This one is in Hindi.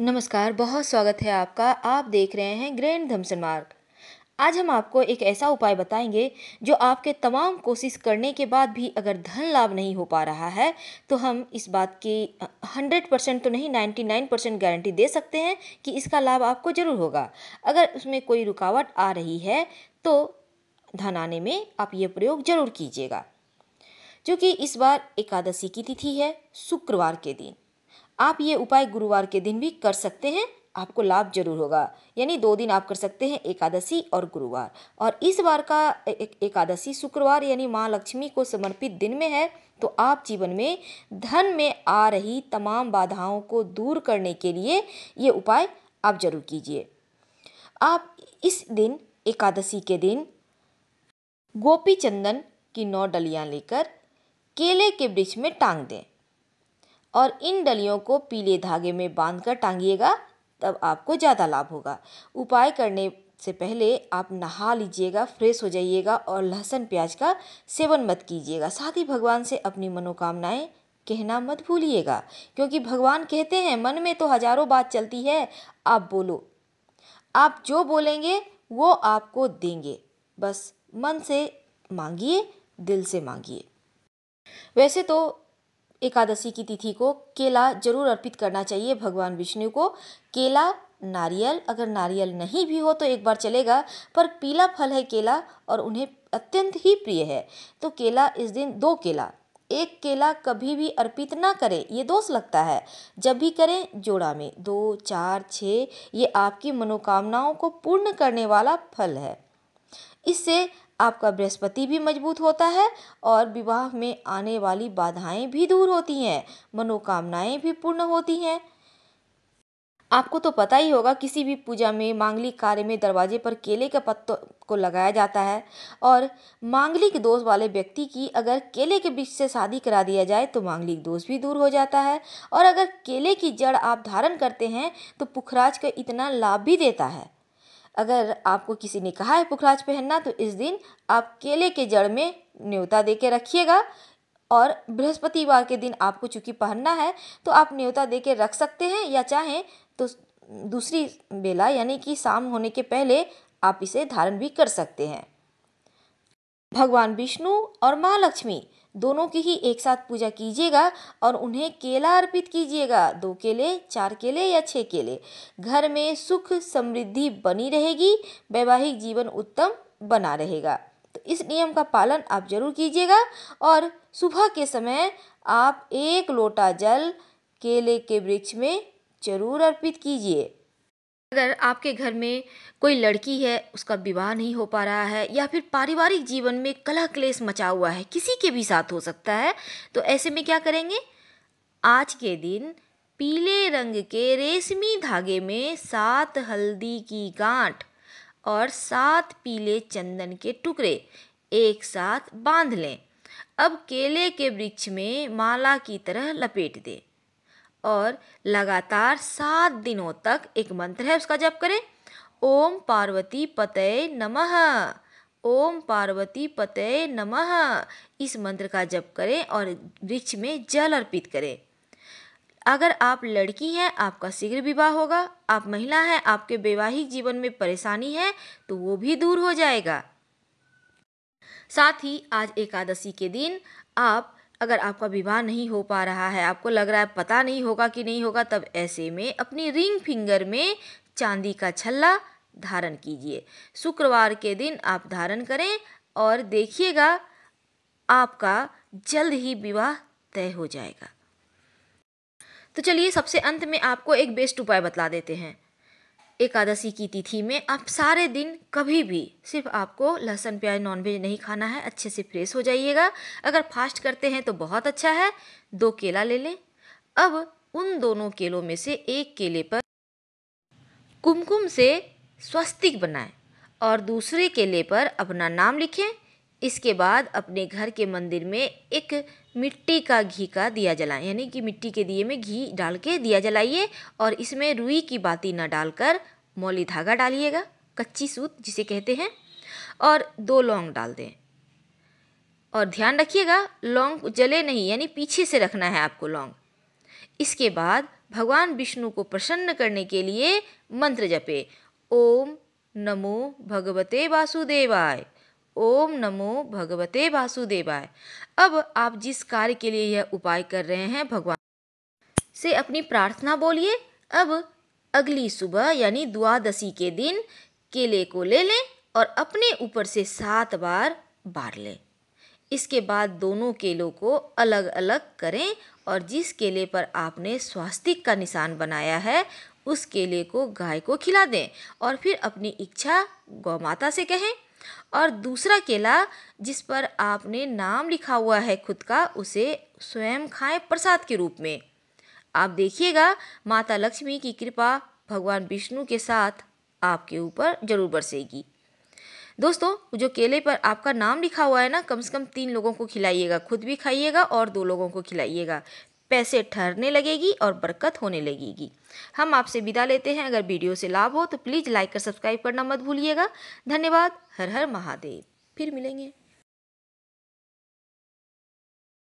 नमस्कार बहुत स्वागत है आपका आप देख रहे हैं ग्रैंड धमसन मार्ग आज हम आपको एक ऐसा उपाय बताएंगे जो आपके तमाम कोशिश करने के बाद भी अगर धन लाभ नहीं हो पा रहा है तो हम इस बात की हंड्रेड परसेंट तो नहीं नाइन्टी नाइन परसेंट गारंटी दे सकते हैं कि इसका लाभ आपको ज़रूर होगा अगर उसमें कोई रुकावट आ रही है तो धन आने में आप ये प्रयोग ज़रूर कीजिएगा क्योंकि इस बार एकादशी की तिथि है शुक्रवार के दिन आप ये उपाय गुरुवार के दिन भी कर सकते हैं आपको लाभ जरूर होगा यानी दो दिन आप कर सकते हैं एकादशी और गुरुवार और इस बार का एक, एकादशी शुक्रवार यानी माँ लक्ष्मी को समर्पित दिन में है तो आप जीवन में धन में आ रही तमाम बाधाओं को दूर करने के लिए ये उपाय आप जरूर कीजिए आप इस दिन एकादशी के दिन गोपी चंदन की नौ डलियाँ लेकर केले के वृक्ष में टांग दें और इन डलियों को पीले धागे में बांध कर टांगिएगा तब आपको ज़्यादा लाभ होगा उपाय करने से पहले आप नहा लीजिएगा फ्रेश हो जाइएगा और लहसुन प्याज का सेवन मत कीजिएगा साथ ही भगवान से अपनी मनोकामनाएं कहना मत भूलिएगा क्योंकि भगवान कहते हैं मन में तो हजारों बात चलती है आप बोलो आप जो बोलेंगे वो आपको देंगे बस मन से मांगिए दिल से मांगिए वैसे तो एकादशी की तिथि को केला जरूर अर्पित करना चाहिए भगवान विष्णु को केला नारियल अगर नारियल नहीं भी हो तो एक बार चलेगा पर पीला फल है केला और उन्हें अत्यंत ही प्रिय है तो केला इस दिन दो केला एक केला कभी भी अर्पित ना करें ये दोष लगता है जब भी करें जोड़ा में दो चार छः ये आपकी मनोकामनाओं को पूर्ण करने वाला फल है इससे आपका बृहस्पति भी मजबूत होता है और विवाह में आने वाली बाधाएं भी दूर होती हैं मनोकामनाएं भी पूर्ण होती हैं आपको तो पता ही होगा किसी भी पूजा में मांगलिक कार्य में दरवाजे पर केले के पत्तों को लगाया जाता है और मांगलिक दोष वाले व्यक्ति की अगर केले के बीच से शादी करा दिया जाए तो मांगलिक दोष भी दूर हो जाता है और अगर केले की जड़ आप धारण करते हैं तो पुखराज का इतना लाभ भी देता है अगर आपको किसी ने कहा है पुखराज पहनना तो इस दिन आप केले के जड़ में न्योता दे के रखिएगा और बृहस्पतिवार के दिन आपको चूँकि पहनना है तो आप न्योता दे के रख सकते हैं या चाहें तो दूसरी बेला यानी कि शाम होने के पहले आप इसे धारण भी कर सकते हैं भगवान विष्णु और माँ लक्ष्मी दोनों की ही एक साथ पूजा कीजिएगा और उन्हें केला अर्पित कीजिएगा दो केले चार केले या छः केले घर में सुख समृद्धि बनी रहेगी वैवाहिक जीवन उत्तम बना रहेगा तो इस नियम का पालन आप जरूर कीजिएगा और सुबह के समय आप एक लोटा जल केले के वृक्ष में जरूर अर्पित कीजिए अगर आपके घर में कोई लड़की है उसका विवाह नहीं हो पा रहा है या फिर पारिवारिक जीवन में कलह क्लेश मचा हुआ है किसी के भी साथ हो सकता है तो ऐसे में क्या करेंगे आज के दिन पीले रंग के रेशमी धागे में सात हल्दी की गांठ और सात पीले चंदन के टुकड़े एक साथ बांध लें अब केले के वृक्ष में माला की तरह लपेट दें और लगातार सात दिनों तक एक मंत्र है उसका जप करें ओम पार्वती पतये नमः ओम पार्वती पतये नमः इस मंत्र का जप करें और वृक्ष में जल अर्पित करें अगर आप लड़की हैं आपका शीघ्र विवाह होगा आप महिला हैं आपके वैवाहिक जीवन में परेशानी है तो वो भी दूर हो जाएगा साथ ही आज एकादशी के दिन आप अगर आपका विवाह नहीं हो पा रहा है आपको लग रहा है पता नहीं होगा कि नहीं होगा तब ऐसे में अपनी रिंग फिंगर में चांदी का छल्ला धारण कीजिए शुक्रवार के दिन आप धारण करें और देखिएगा आपका जल्द ही विवाह तय हो जाएगा तो चलिए सबसे अंत में आपको एक बेस्ट उपाय बतला देते हैं एकादशी की तिथि में आप सारे दिन कभी भी सिर्फ आपको लहसुन प्याज नॉनवेज नहीं खाना है अच्छे से फ्रेश हो जाइएगा अगर फास्ट करते हैं तो बहुत अच्छा है दो केला ले लें अब उन दोनों केलों में से एक केले पर कुमकुम से स्वस्तिक बनाएं और दूसरे केले पर अपना नाम लिखें इसके बाद अपने घर के मंदिर में एक मिट्टी का घी का दिया जलाएं यानी कि मिट्टी के दिए में घी डाल के दिया जलाइए और इसमें रुई की बाती ना डालकर मौली धागा डालिएगा कच्ची सूत जिसे कहते हैं और दो लौंग डाल दें और ध्यान रखिएगा लौंग जले नहीं यानी पीछे से रखना है आपको लौंग इसके बाद भगवान विष्णु को प्रसन्न करने के लिए मंत्र जपे ओम नमो भगवते वासुदेवाय ओम नमो भगवते वासुदेवाय अब आप जिस कार्य के लिए यह उपाय कर रहे हैं भगवान से अपनी प्रार्थना बोलिए अब अगली सुबह यानी द्वादशी के दिन केले को ले लें और अपने ऊपर से सात बार बार लें इसके बाद दोनों केलों को अलग अलग करें और जिस केले पर आपने स्वास्तिक का निशान बनाया है उस केले को गाय को खिला दें और फिर अपनी इच्छा गौ माता से कहें और दूसरा केला जिस पर आपने नाम लिखा हुआ है खुद का उसे स्वयं खाएं प्रसाद के रूप में आप देखिएगा माता लक्ष्मी की कृपा भगवान विष्णु के साथ आपके ऊपर जरूर बरसेगी दोस्तों जो केले पर आपका नाम लिखा हुआ है ना कम से कम तीन लोगों को खिलाइएगा खुद भी खाइएगा और दो लोगों को खिलाइएगा पैसे ठहरने लगेगी और बरकत होने लगेगी हम आपसे विदा लेते हैं अगर वीडियो से लाभ हो तो प्लीज़ लाइक और सब्सक्राइब करना मत भूलिएगा धन्यवाद हर हर महादेव फिर मिलेंगे